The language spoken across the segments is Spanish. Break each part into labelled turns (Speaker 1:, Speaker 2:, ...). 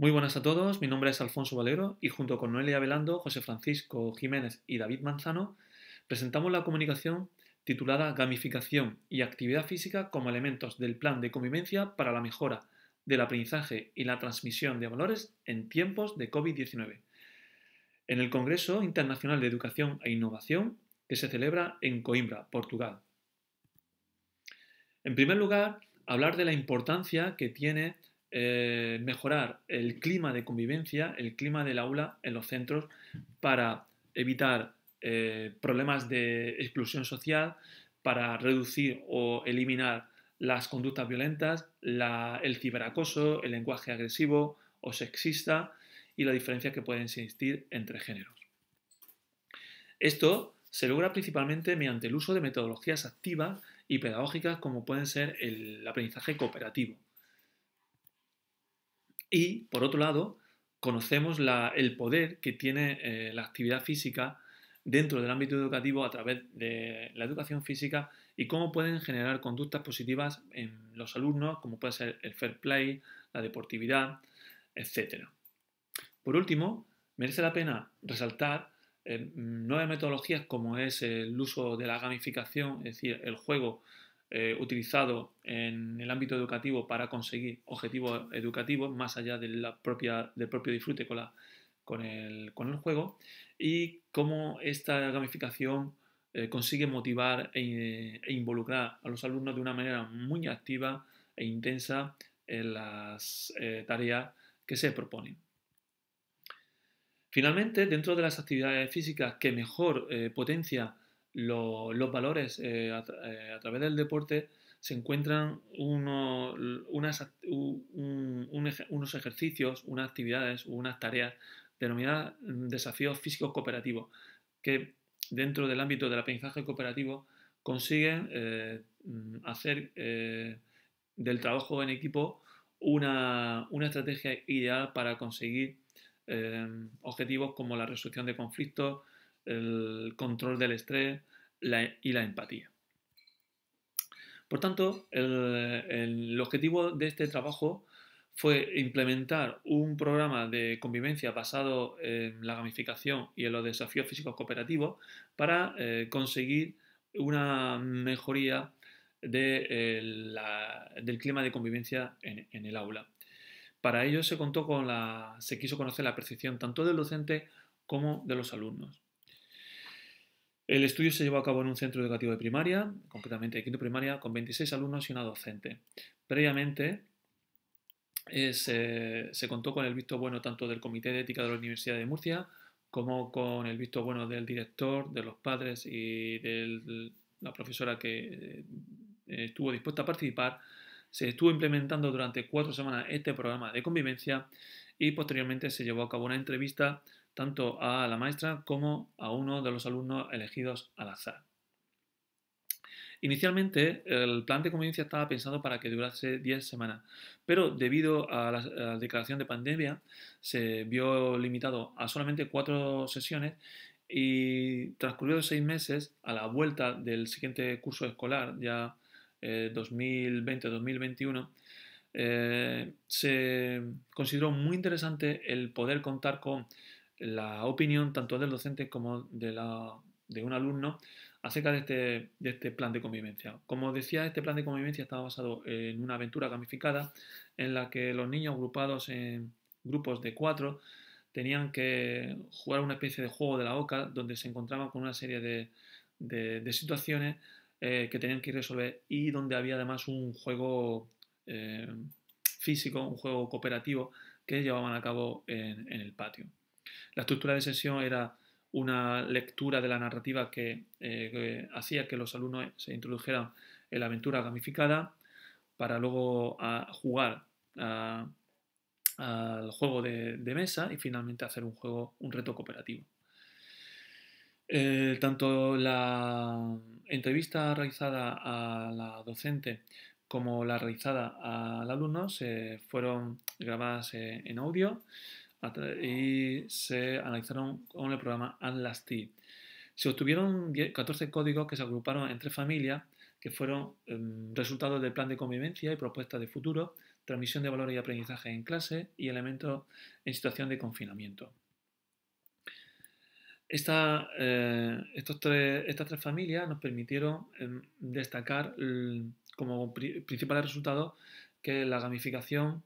Speaker 1: Muy buenas a todos, mi nombre es Alfonso Valero y junto con Noelia Velando, José Francisco Jiménez y David Manzano presentamos la comunicación titulada Gamificación y actividad física como elementos del plan de convivencia para la mejora del aprendizaje y la transmisión de valores en tiempos de COVID-19. En el Congreso Internacional de Educación e Innovación que se celebra en Coimbra, Portugal. En primer lugar, hablar de la importancia que tiene eh, mejorar el clima de convivencia, el clima del aula en los centros para evitar eh, problemas de exclusión social, para reducir o eliminar las conductas violentas, el ciberacoso, el lenguaje agresivo o sexista y la diferencia que pueden existir entre géneros. Esto se logra principalmente mediante el uso de metodologías activas y pedagógicas como pueden ser el aprendizaje cooperativo, y, por otro lado, conocemos el poder que tiene eh, la actividad física dentro del ámbito educativo a través de la educación física y cómo pueden generar conductas positivas en los alumnos, como puede ser el fair play, la deportividad, etc. Por último, merece la pena resaltar eh, nuevas metodologías como es el uso de la gamificación, es decir, el juego eh, utilizado en el ámbito educativo para conseguir objetivos educativos más allá de la propia, del propio disfrute con, con, el, juego y cómo esta gamificación eh, consigue motivar e, e, involucrar a los alumnos de una manera muy activa e intensa en las eh, tareas que se proponen. Finalmente, dentro de las actividades físicas que mejor potencia los valores eh, eh, a, través del deporte se encuentran unos, ejercicios, unas actividades, unas tareas denominadas mm, desafíos físicos cooperativos, que dentro del ámbito del aprendizaje cooperativo consiguen eh, mm, hacer del trabajo en equipo una, estrategia ideal para conseguir objetivos como la resolución de conflictos, el control del estrés y la empatía. Por tanto, el, objetivo de este trabajo fue implementar un programa de convivencia basado en la gamificación y en los desafíos físicos cooperativos para eh, conseguir una mejoría eh, del clima de convivencia en, en, el aula. Para ello se contó con la, se quiso conocer la percepción tanto del docente como de los alumnos. El estudio se llevó a cabo en un centro educativo de primaria, concretamente de quinto primaria, con 26 alumnos y una docente. Previamente eh, se, contó con el visto bueno tanto del Comité de Ética de la Universidad de Murcia como con el visto bueno del director, de los padres y de la profesora que eh, estuvo dispuesta a participar. Se estuvo implementando durante cuatro semanas este programa de convivencia y posteriormente se llevó a cabo una entrevista tanto a la maestra como a uno de los alumnos elegidos al azar. Inicialmente, el plan de convivencia estaba pensado para que durase 10 semanas, pero debido a la, declaración de pandemia se vio limitado a solamente 4 sesiones y transcurridos 6 meses, a la vuelta del siguiente curso escolar, ya 2020-2021, eh, eh, se consideró muy interesante el poder contar con la opinión tanto del docente como de, un alumno acerca este, de este, plan de convivencia. Como decía, este plan de convivencia estaba basado en una aventura gamificada en la que los niños agrupados en grupos de cuatro tenían que jugar una especie de juego de la OCA donde se encontraban con una serie de, situaciones eh, que tenían que resolver y donde había además un juego eh, físico, un juego cooperativo que llevaban a cabo en el patio. La estructura de sesión era una lectura de la narrativa eh, que, hacía que los alumnos se introdujeran en la aventura gamificada para luego jugar al juego de, mesa y finalmente hacer un juego, un reto cooperativo. Eh, tanto la entrevista realizada a la docente como la realizada al alumno se fueron grabadas eh, en audio y se analizaron con el programa Anlasti Se obtuvieron 14 códigos que se agruparon en tres familias que fueron em, resultados del plan de convivencia y propuestas de futuro, transmisión de valores y aprendizaje en clase y elementos en situación de confinamiento. Eh, estos tres, estas tres familias nos permitieron em, destacar como principal principales resultados que la gamificación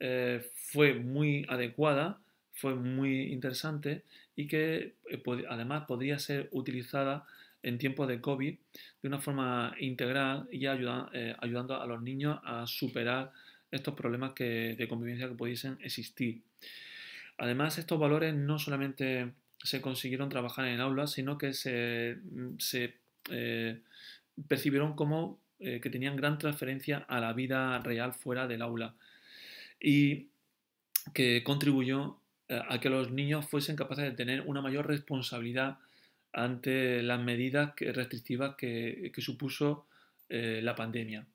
Speaker 1: eh, fue muy adecuada, fue muy interesante y que eh, además podría ser utilizada en tiempos de COVID de una forma integral y eh, ayudando a los niños a superar estos problemas de convivencia que pudiesen existir. Además, estos valores no solamente se consiguieron trabajar en el aula, sino que se, mm, percibieron como que tenían gran transferencia a la vida real fuera del aula y que contribuyó eh, a que los niños fuesen capaces de tener una mayor responsabilidad ante las medidas restrictivas que, supuso eh, la pandemia.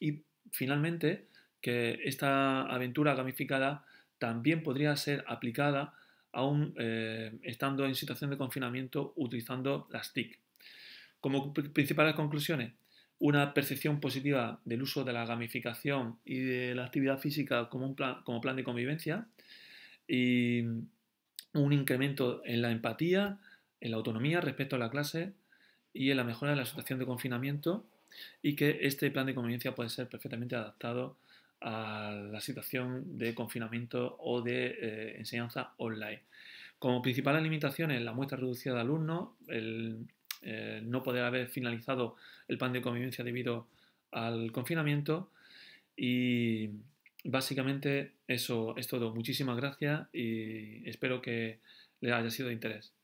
Speaker 1: Y finalmente, que esta aventura gamificada también podría ser aplicada aún eh, estando en situación de confinamiento utilizando las TIC. Como principales conclusiones, una percepción positiva del uso de la gamificación y de la actividad física como, plan, de convivencia y un incremento en la empatía, en la autonomía respecto a la clase y en la mejora de la situación de confinamiento y que este plan de convivencia puede ser perfectamente adaptado a la situación de confinamiento o de eh, enseñanza online. Como principales limitaciones, la muestra reducida de alumnos, el, eh, no poder haber finalizado el plan de convivencia debido al confinamiento. Y básicamente eso es todo. Muchísimas gracias y espero que le haya sido de interés.